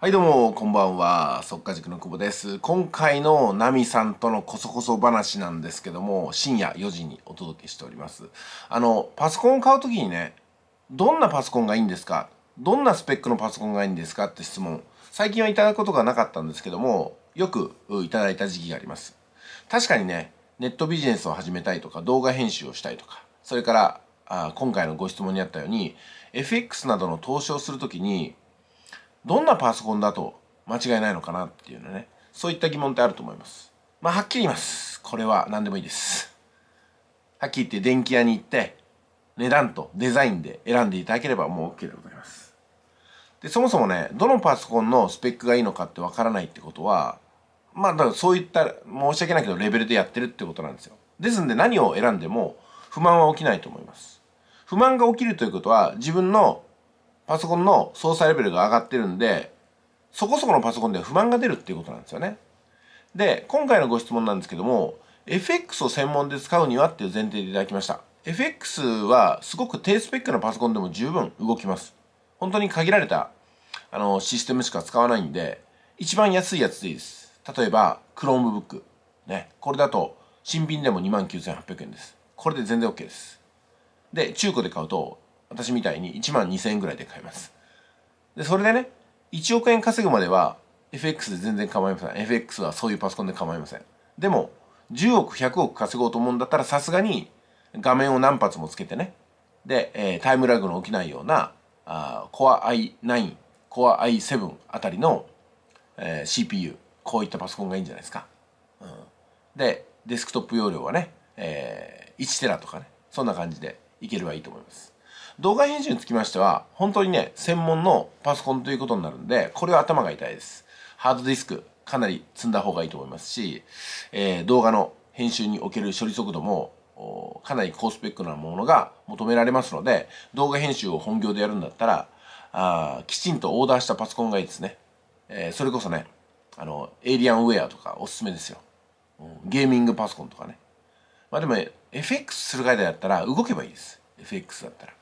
はいどうもこんばんは即稼塾の久保です今回のナミさんとのコソコソ話なんですけども深夜4時にお届けしておりますあのパソコンを買う時にねどんなパソコンがいいんですかどんなスペックのパソコンがいいんですかって質問最近はいただくことがなかったんですけどもよくいただいた時期があります確かにねネットビジネスを始めたいとか動画編集をしたいとかそれからあ今回のご質問にあったように FX などの投資をするときにどんなパソコンだと間違いないのかなっていうのねそういった疑問ってあると思いますまあはっきり言いますこれは何でもいいですはっきり言って電気屋に行って値段とデザインで選んでいただければもう OK でございますでそもそもねどのパソコンのスペックがいいのかってわからないってことはまあだそういった申し訳ないけどレベルでやってるってことなんですよですんで何を選んでも不満は起きないと思います不満が起きるということは自分のパソコンの操作レベルが上がってるんで、そこそこのパソコンでは不満が出るっていうことなんですよね。で、今回のご質問なんですけども、FX を専門で使うにはっていう前提でいただきました。FX はすごく低スペックのパソコンでも十分動きます。本当に限られたあのシステムしか使わないんで、一番安いやつでいいです。例えば、Chromebook。ね、これだと新品でも29,800円です。これで全然 OK です。で、中古で買うと私みたいに1万2000円ぐらいで買えます。で、それでね、1億円稼ぐまでは FX で全然構いません。FX はそういうパソコンで構いません。でも、10億、100億稼ごうと思うんだったらさすがに画面を何発もつけてね。で、えー、タイムラグの起きないような、あ Core i9、Core i7 あたりの、えー、CPU、こういったパソコンがいいんじゃないですか。うん、で、デスクトップ容量はね、えー、1テラとかね、そんな感じでいければいいと思います。動画編集につきましては、本当にね、専門のパソコンということになるんで、これは頭が痛いです。ハードディスク、かなり積んだ方がいいと思いますし、えー、動画の編集における処理速度もかなり高スペックなものが求められますので動画編集を本業でやるんだったらあきちんとオーダーしたパソコンがいいですね、えー、それこそねあのエイリアンウェアとかおすすめですよ、ゲーミングパソコンとかねまあでも FX する方だったら動けばいいです FX だったら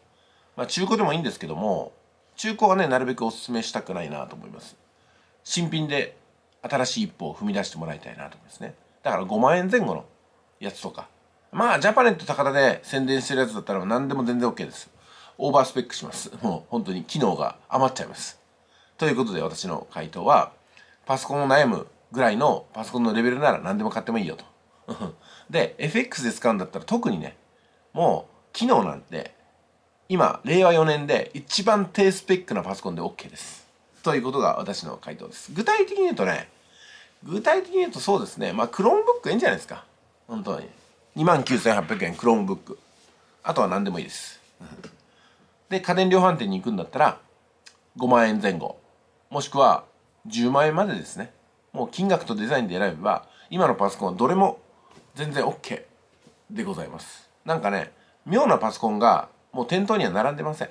まあ、中古でもいいんですけども中古はねなるべくお勧めしたくないなと思います新品で新しい一歩を踏み出してもらいたいなと思いますねだから5万円前後のやつとかまあジャパネット高田で宣伝してるやつだったら何でも全然 OK ですオーバースペックしますもう本当に機能が余っちゃいますということで私の回答はパソコンを悩むぐらいのパソコンのレベルなら何でも買ってもいいよと で FX で使うんだったら特にねもう機能なんて今、令和4年で一番低スペックなパソコンで OK です。ということが私の回答です。具体的に言うとね、具体的に言うとそうですね、まあ、クロームブックいいんじゃないですか。本当に。29,800円、クロームブック。あとは何でもいいです。で、家電量販店に行くんだったら、5万円前後。もしくは、10万円までですね。もう金額とデザインで選べば、今のパソコンはどれも全然 OK でございます。なんかね、妙なパソコンがもう店頭には並んでません。っ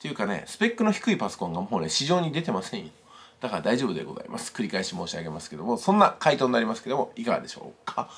ていうかね、スペックの低いパソコンがもうね、市場に出てませんよ。だから大丈夫でございます。繰り返し申し上げますけども、そんな回答になりますけども、いかがでしょうか。